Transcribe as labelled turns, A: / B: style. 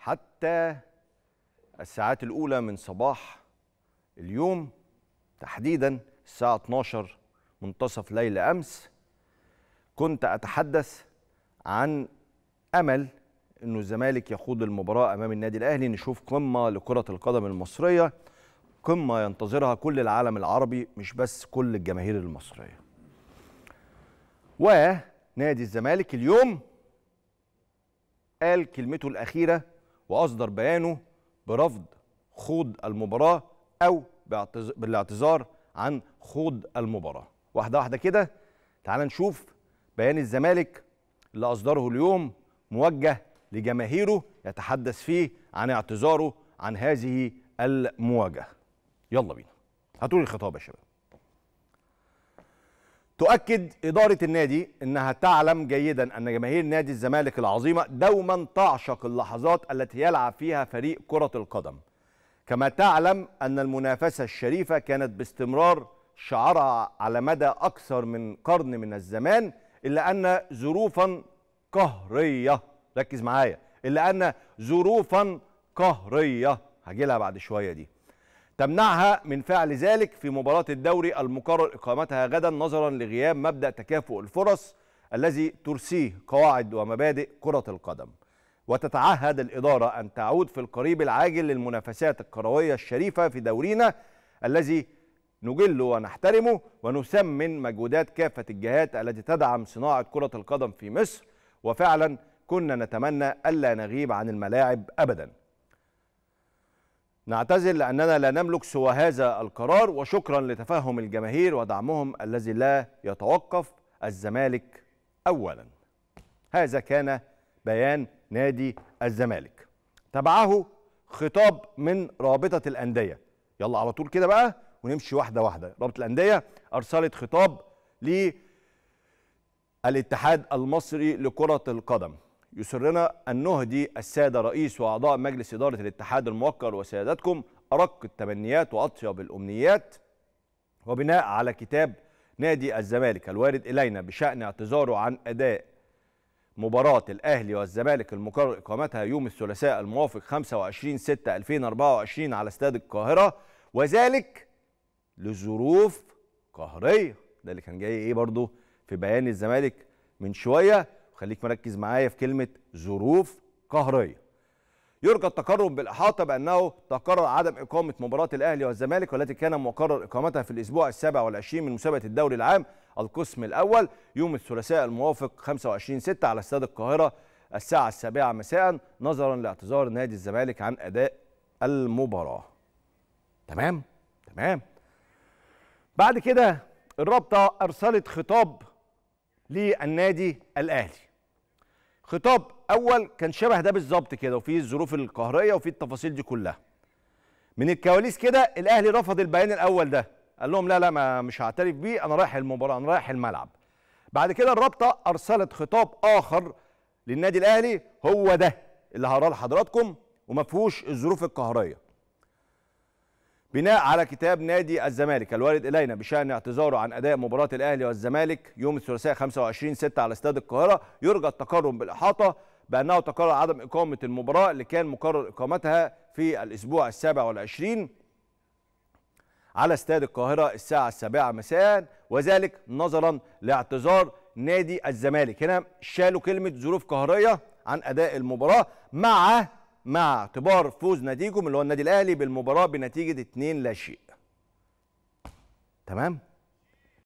A: حتى الساعات الأولى من صباح اليوم تحديدا الساعة 12 منتصف ليل أمس كنت أتحدث عن أمل أنه الزمالك يخوض المباراة أمام النادي الأهلي نشوف قمة لكرة القدم المصرية قمة ينتظرها كل العالم العربي مش بس كل الجماهير المصرية ونادي الزمالك اليوم قال كلمته الأخيرة وأصدر بيانه برفض خوض المباراة أو بالاعتذار عن خوض المباراة واحدة واحدة كده تعال نشوف بيان الزمالك اللي أصدره اليوم موجه لجماهيره يتحدث فيه عن اعتذاره عن هذه المواجهة يلا بينا هاتوا الخطاب يا شباب تؤكد إدارة النادي أنها تعلم جيدا أن جماهير نادي الزمالك العظيمة دوما تعشق اللحظات التي يلعب فيها فريق كرة القدم كما تعلم أن المنافسة الشريفة كانت باستمرار شعارها على مدى أكثر من قرن من الزمان إلا أن ظروفا قهرية ركز معايا إلا أن ظروفا قهرية هجيلها بعد شوية دي تمنعها من فعل ذلك في مباراة الدوري المقرر إقامتها غدا نظرا لغياب مبدأ تكافؤ الفرص الذي ترسيه قواعد ومبادئ كرة القدم وتتعهد الإدارة أن تعود في القريب العاجل للمنافسات الكروية الشريفة في دورينا الذي نجله ونحترمه ونثمن مجهودات كافة الجهات التي تدعم صناعة كرة القدم في مصر وفعلا كنا نتمنى ألا نغيب عن الملاعب أبداً نعتذر لأننا لا نملك سوى هذا القرار وشكرا لتفهم الجماهير ودعمهم الذي لا يتوقف الزمالك أولا هذا كان بيان نادي الزمالك تبعه خطاب من رابطة الأندية يلا على طول كده بقى ونمشي واحدة واحدة رابطة الأندية أرسلت خطاب للاتحاد المصري لكرة القدم يسرنا أن نهدي السادة رئيس وأعضاء مجلس إدارة الاتحاد الموقر وسيادتكم أرق التمنيات وأطيب الأمنيات وبناء على كتاب نادي الزمالك الوارد إلينا بشأن اعتذاره عن أداء مباراة الأهلي والزمالك المقرر إقامتها يوم الثلاثاء الموافق 25/6/2024 على استاد القاهرة وذلك لظروف قهرية ده اللي كان جاي إيه برضه في بيان الزمالك من شوية خليك مركز معايا في كلمه ظروف قهريه يرجى التقرب بالإحاطة بأنه تقرر عدم إقامة مباراة الأهلي والزمالك والتي كان مقرر إقامتها في الأسبوع السابع والعشرين من مسابقة الدوري العام القسم الأول يوم الثلاثاء الموافق 25/6 على استاد القاهرة الساعة السابعة مساء نظرا لاعتذار نادي الزمالك عن أداء المباراة. تمام؟ تمام. بعد كده الرابطة أرسلت خطاب للنادي الأهلي خطاب اول كان شبه ده بالظبط كده وفيه الظروف القهريه وفيه التفاصيل دي كلها من الكواليس كده الاهلي رفض البيان الاول ده قال لهم لا لا ما مش هعترف بيه انا رايح المباراه انا رايح الملعب بعد كده الرابطه ارسلت خطاب اخر للنادي الاهلي هو ده اللي هقراه لحضراتكم وما فيهوش الظروف القهريه بناء على كتاب نادي الزمالك الوارد الينا بشان اعتذاره عن اداء مباراه الاهلي والزمالك يوم الثلاثاء 25 6 على استاد القاهره يرجى التقرم بالاحاطه بانه تقرر عدم اقامه المباراه اللي كان مقرر اقامتها في الاسبوع السابع والعشرين على استاد القاهره الساعه السابعه مساء وذلك نظرا لاعتذار نادي الزمالك هنا شالوا كلمه ظروف قهريه عن اداء المباراه مع مع اعتبار فوز ناديكم اللي هو النادي الاهلي بالمباراه بنتيجه 2 لا شيء تمام